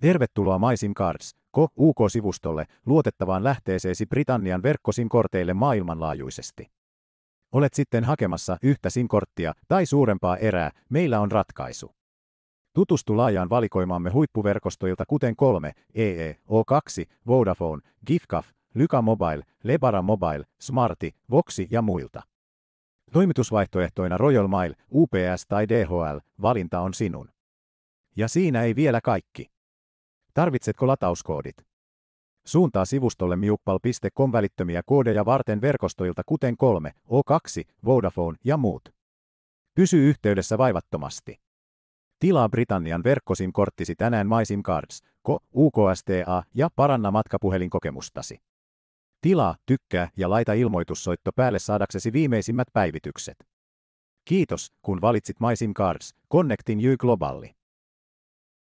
Tervetuloa Maisim Cards, UK-sivustolle, luotettavaan lähteeseesi Britannian verkkosinkorteille maailmanlaajuisesti. Olet sitten hakemassa yhtä sinkorttia tai suurempaa erää, meillä on ratkaisu. Tutustu laajaan valikoimaamme huippuverkostoilta kuten 3, EE, O2, Vodafone, Gifcaf, Lyka Mobile, Lebara Mobile, Smarti, Voxi ja muilta. Toimitusvaihtoehtoina Royal Mail, UPS tai DHL, valinta on sinun. Ja siinä ei vielä kaikki. Tarvitsetko latauskoodit? Suuntaa sivustolle miuppal.com välittömiä koodeja varten verkostoilta kuten 3, O2, Vodafone ja muut. Pysy yhteydessä vaivattomasti. Tilaa Britannian verkkosin korttisi tänään MySim Cards, ko, UKSTA ja paranna matkapuhelin kokemustasi. Tilaa, tykkää ja laita ilmoitussoitto päälle saadaksesi viimeisimmät päivitykset. Kiitos, kun valitsit MySim Cards, Connecting You Globally.